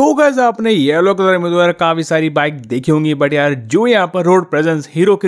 तो गैस आपने yellow colour में तो काफ़ी सारी बाइक देखी होंगी बट यार जो यहाँ पर रोड प्रेजेंस हीरो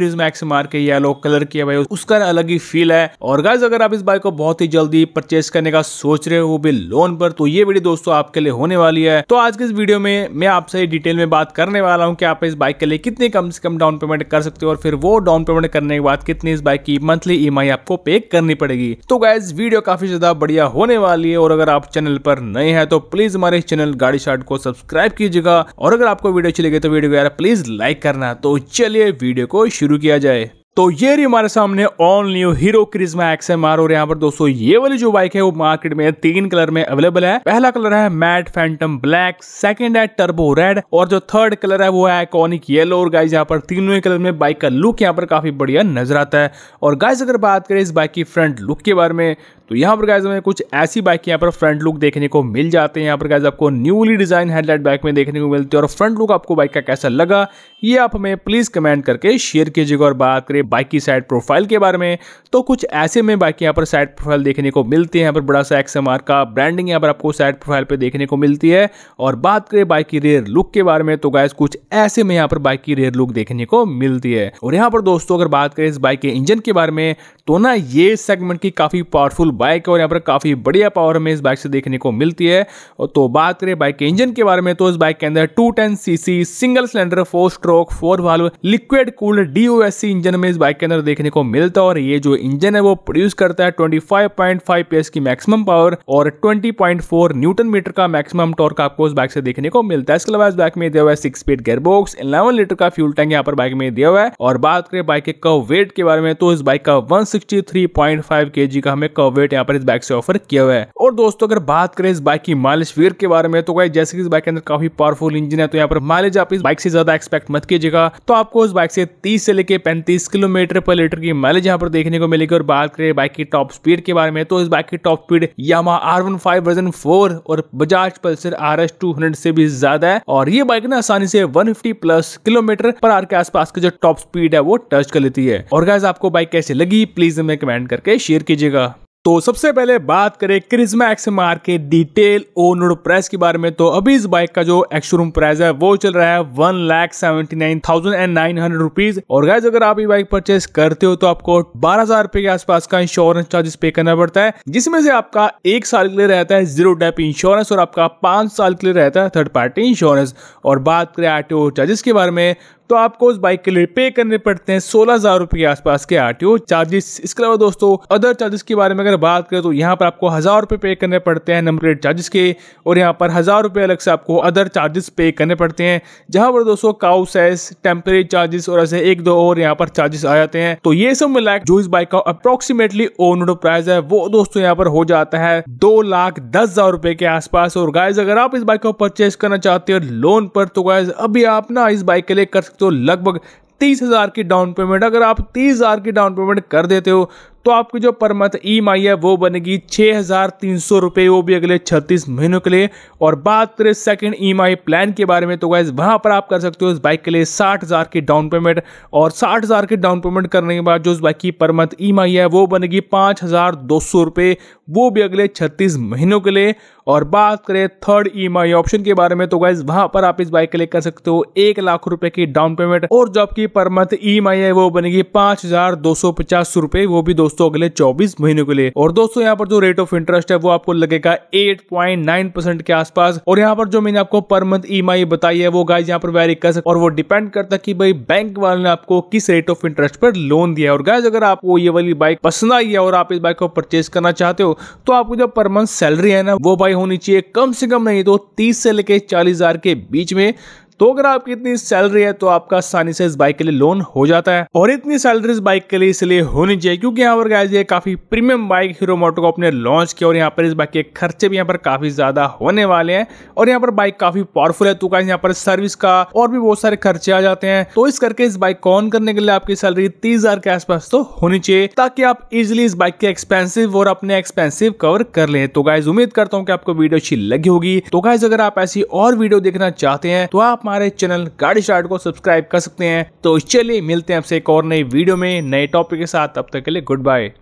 मार के येलो कलर किया भाई उसका अलग ही फील है और गैस अगर आप इस बाइक को बहुत ही जल्दी परचेस करने का सोच रहे हो वो भी लोन पर तो ये वीडियो दोस्तों आपके लिए होने वाली है तो आज के इस वीडियो में मैं आपसे डिटेल में बात करने वाला हूँ की आप इस बाइक के लिए कितने कम से कम डाउन पेमेंट कर सकते हो और फिर वो डाउन पेमेंट करने के बाद कितनी इस बाइक की मंथली ई e आपको पे करनी पड़ेगी तो गैस वीडियो काफी ज्यादा बढ़िया होने वाली है और अगर आप चैनल पर नए हैं तो प्लीज हमारे चैनल गाड़ी शार्ट को सब्सक्राइब कीजिएगा और अगर आपको वीडियो अच्छी लगे तो वीडियो को यार प्लीज लाइक करना तो चलिए वीडियो को शुरू किया जाए तो ये रही हमारे सामने all new Hero Karizma XM R और यहाँ पर दोस्तों ये वाली जो बाइक है वो मार्केट में तीन कलर में अवेलेबल है पहला कलर है मैट फैंटम ब्लैक सेकंड है टर्बो रेड और जो थर्ड कलर है वो है आइकॉनिक येलो और गाइस यहाँ पर तीनों ही कलर में बाइक का लुक यहाँ पर काफी बढ़िया नजर आता है और गाइज अगर बात करें इस बाइक की फ्रंट लुक के बारे में तो यहाँ पर गैज हमें कुछ ऐसी बाइक यहाँ पर फ्रंट लुक देखने को मिल जाते हैं यहाँ पर गैज आपको न्यूली डिजाइन हेडलाइट बाइक में देखने को मिलती है और फ्रंट लुक आपको बाइक का कैसा लगा ये आप हमें प्लीज कमेंट करके शेयर कीजिएगा और बात करें बाइक की साइड प्रोफाइल के बारे में तो कुछ ऐसे में बाइक यहाँ पर साइड प्रोफाइल देखने को मिलती है यहाँ पर बड़ा सा एक्स का ब्रांडिंग यहाँ पर आपको साइड प्रोफाइल पर देखने को मिलती है और बात करें बाइक की रेयर लुक के बारे में तो गैस कुछ ऐसे में यहाँ पर बाइक की रेयर लुक देखने को मिलती है और यहाँ पर दोस्तों अगर बात करें इस बाइक के इंजन के बारे में तो ना ये सेगमेंट की काफी पावरफुल बाइक है और यहाँ पर काफ़ी बढ़िया पावर हमें इस बाइक से देखने को मिलती है और तो बात करें बाइक के इंजन के बारे में तो इस बाइक के अंदर two ten cc single cylinder four stroke four valve liquid cool DOSC engine में इस बाइक के अंदर देखने को मिलता है और ये जो इंजन है वो प्रोड्यूस करता है 25.5 पीएस की मैक्सिमम पावर और 20.4 न्यूटन मीटर का मैक्सिमम टॉर्क आपको इस बाइक से देखने को मिलता है इसके अलावा इस बाइक में दिया हुआ है six speed gearbox eleven litre का फ्यूल टैंक यहाँ पर बाइक में दिया हुआ है और बात करें बाइक के कव वेट के बारे में तो इस बाइक का 163.5 केजी का हमें कव वेट रेट यहाँ पर इस बाइक से ऑफर किया हुआ है और दोस्तों अगर बात करें इस बाइक की माइलेज वेयर के बारे में तो गाइस जैसे कि इस बाइक के अंदर काफी पावरफुल इंजन है तो यहाँ पर माइलेज आप इस बाइक से ज्यादा एक्सपेक्ट मत कीजिएगा तो आपको इस बाइक से तीस से लेकर पैंतीस किलोमीटर पर लीटर की माइलेज यहाँ पर देखने को मिलेगी और बात करें बाइक की टॉप स्पीड के बारे में तो इस बाइक की top speed Yamaha R one five version four और Bajaj Pulsar R S two hundred से भी ज्यादा है और ये बाइक ना आसानी से one fifty plus kilometre per hour के आसपास की जो टॉप स्पीड है वो टच कर लेती है और गैस आपको बाइक कैसे लगी प्लीज हमें कमेंट करके शेयर कीजिएगा तो सबसे पहले बात करें क्रिजमा एक्स एम आर के डिटेल ओनड प्राइस के बारे में तो अभी इस बाइक का जो एक्शोरूम प्राइस है वो चल रहा है one lakh seventy nine thousand and nine hundred rupees और गैस अगर आप ये बाइक परचेस करते हो तो आपको बारह हजार रुपए के आसपास का इंश्योरेंस चार्जेस पे करना पड़ता है जिसमें से आपका एक साल के लिए रहता है जीरो डेप इंश्योरेंस और आपका पांच साल के लिए रहता है थर्ड पार्टी इंश्योरेंस और बात करें आर चार्जेस के बारे में तो आपको उस बाइक के लिए पे करने पड़ते हैं सोलह हजार रुपए के आसपास के आर चार्जेस इसके अलावा दोस्तों अदर चार्जेस के बारे में अगर बात करें तो यहाँ पर आपको हजार रुपए पे करने पड़ते हैं नंबर प्लेट चार्जेस के और यहाँ पर हजार रुपए अलग से आपको अदर चार्जेस पे करने पड़ते हैं जहां पर दोस्तों काउ सेस टेम्परेरी चार्जेस और ऐसे एक दो और यहाँ पर चार्जेस आ जाते हैं तो ये सब मिला जो इस बाइक का अप्रोक्सीमेटली ओन प्राइस है वो दोस्तों यहाँ पर हो जाता है दो लाख दस हजार रुपए के आसपास और गाइज अगर आप इस बाइक को परचेज करना चाहते हो लोन पर तो गाइज अभी आप ना इस बाइक के लिए कर सकते हो तो लगभग तीस हज़ार की डाउन पेमेंट अगर आप तीस हज़ार की डाउन पेमेंट कर देते हो तो आपकी जो पर मंथ ई एम है वो बनेगी छः हज़ार तीन सौ रुपये वो भी अगले छत्तीस महीनों के लिए और बात करें सेकेंड ई प्लान के बारे में तो गाइज वहाँ पर आप कर सकते हो इस बाइक के लिए साठ हज़ार की डाउन पेमेंट और साठ हज़ार की डाउन पेमेंट करने के बाद जो इस बाइक की पर मंथ ई है वो बनेगी पाँच हज़ार दो सौ रुपये वो भी अगले छत्तीस महीनों के लिए और बात करें थर्ड ई ऑप्शन के बारे में तो गाइज वहाँ पर आप इस बाइक के लिए कर सकते हो एक लाख रुपए की डाउन पेमेंट और जो आपकी पर मंथ ई है वो बनेगी पाँच हज़ार दो सौ पचास रुपये वो भी दो दोस्तों अगले 24 महीनों के लिए और दोस्तों यहाँ पर जो रेट ऑफ इंटरेस्ट है वो आपको लगेगा 8.9 के आसपास और यहाँ पर जो मैंने आपको पर मंथ ई बताई है वो गाइज यहाँ पर वेरी कर सकते और वो डिपेंड करता है कि भाई बैंक वाले ने आपको किस रेट ऑफ इंटरेस्ट पर लोन दिया है और गाइज अगर आपको ये वाली बाइक पसंद आई है और आप इस बाइक को परचेज करना चाहते हो तो आपको जो पर मंथ सैलरी है ना वो बाई होनी चाहिए कम से कम नहीं तो तीस से लेके चालीस के बीच में तो अगर आपकी इतनी सैलरी है तो आपका आसानी से इस बाइक के लिए लोन हो जाता है और इतनी सैलरी इस बाइक के लिए इसलिए होनी चाहिए क्योंकि यहाँ पर ये काफी प्रीमियम बाइक हीरो मोटो को अपने लॉन्च किया और यहाँ पर इस बाइक के खर्चे भी यहाँ पर काफी ज्यादा होने वाले हैं और यहाँ पर बाइक काफी पावरफुल है तो गाइज यहाँ पर सर्विस का और भी बहुत सारे खर्चे आ जाते हैं तो इस करके इस बाइक को ऑन करने के लिए आपकी सैलरी तीस हजार के आसपास तो होनी चाहिए ताकि आप इजिली इस बाइक के एक्सपेंसिव और अपने एक्सपेंसिव कवर कर ले तो गाइज उम्मीद करता हूँ कि आपको वीडियो अच्छी लगी होगी तो गाइज अगर आप ऐसी और वीडियो देखना चाहते हैं तो आप हमारे चैनल गाड़ी स्टार्ट को सब्सक्राइब कर सकते हैं तो चलिए मिलते हैं आपसे एक और नई वीडियो में नए टॉपिक के साथ अब तक के लिए गुड बाय